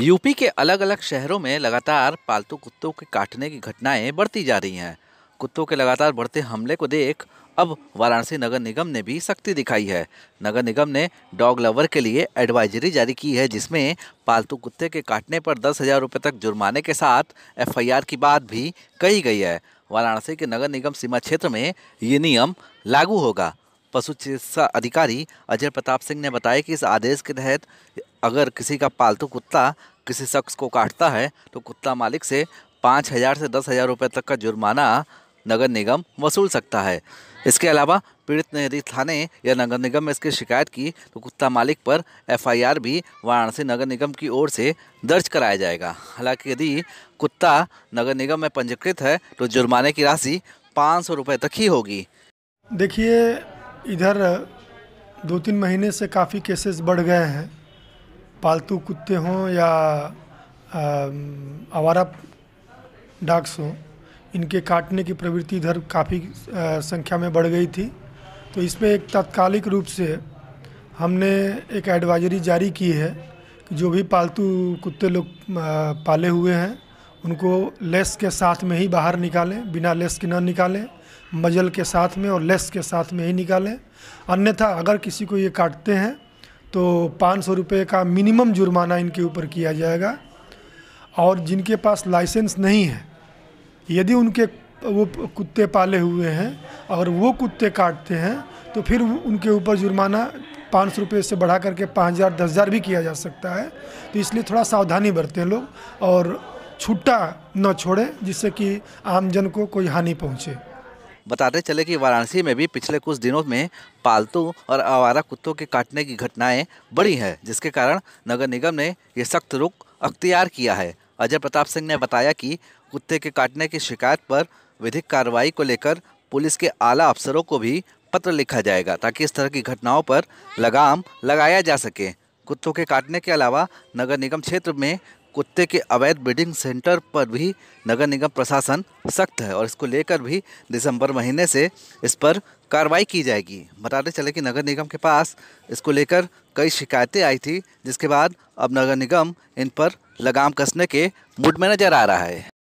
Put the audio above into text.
UP के अलग अलग शहरों में लगातार पालतू कुत्तों के काटने की घटनाएं बढ़ती जा रही हैं कुत्तों के लगातार बढ़ते हमले को देख अब वाराणसी नगर निगम ने भी सख्ती दिखाई है नगर निगम ने डॉग लवर के लिए एडवाइजरी जारी की है जिसमें पालतू कुत्ते के काटने पर दस हज़ार रुपये तक जुर्माने के साथ एफआईआर की बात भी कही गई है वाराणसी के नगर निगम सीमा क्षेत्र में ये नियम लागू होगा पशु चिकित्सा अधिकारी अजय प्रताप सिंह ने बताया कि इस आदेश के तहत अगर किसी का पालतू कुत्ता किसी शख्स को काटता है तो कुत्ता मालिक से पाँच हज़ार से दस हज़ार रुपये तक का जुर्माना नगर निगम वसूल सकता है इसके अलावा पीड़ित ने यदि थाने या नगर निगम में इसकी शिकायत की तो कुत्ता मालिक पर एफआईआर भी वाराणसी नगर निगम की ओर से दर्ज कराया जाएगा हालांकि यदि कुत्ता नगर निगम में पंजीकृत है तो जुर्माने की राशि पाँच सौ रुपये तक ही होगी देखिए इधर दो तीन महीने से काफ़ी केसेस बढ़ गए हैं पालतू कुत्ते हों या आवारा डॉग्स हों इनके काटने की प्रवृत्ति इधर काफ़ी संख्या में बढ़ गई थी तो इस पर एक तात्कालिक रूप से हमने एक एडवाइजरी जारी की है कि जो भी पालतू कुत्ते लोग पाले हुए हैं उनको लेस के साथ में ही बाहर निकालें बिना लेस के ना निकालें मजल के साथ में और लेस के साथ में ही निकालें अन्यथा अगर किसी को ये काटते हैं तो पाँच सौ रुपये का मिनिमम जुर्माना इनके ऊपर किया जाएगा और जिनके पास लाइसेंस नहीं है यदि उनके वो कुत्ते पाले हुए हैं और वो कुत्ते काटते हैं तो फिर उनके ऊपर जुर्माना पाँच सौ रुपये से बढ़ा करके पाँच हज़ार दस हज़ार भी किया जा सकता है तो इसलिए थोड़ा सावधानी बरतें लोग और छुट्टा न छोड़ें जिससे कि आमजन को कोई हानि पहुँचे बताते चले कि वाराणसी में भी पिछले कुछ दिनों में पालतू और आवारा कुत्तों के काटने की घटनाएं बढ़ी हैं जिसके कारण नगर निगम ने ये सख्त रुख अख्तियार किया है अजय प्रताप सिंह ने बताया कि कुत्ते के काटने की शिकायत पर विधिक कार्रवाई को लेकर पुलिस के आला अफसरों को भी पत्र लिखा जाएगा ताकि इस तरह की घटनाओं पर लगाम लगाया जा सके कुत्तों के काटने के अलावा नगर निगम क्षेत्र में कुत्ते के अवैध ब्रीडिंग सेंटर पर भी नगर निगम प्रशासन सख्त है और इसको लेकर भी दिसंबर महीने से इस पर कार्रवाई की जाएगी बताते चले कि नगर निगम के पास इसको लेकर कई शिकायतें आई थी जिसके बाद अब नगर निगम इन पर लगाम कसने के मूड में नज़र आ रहा है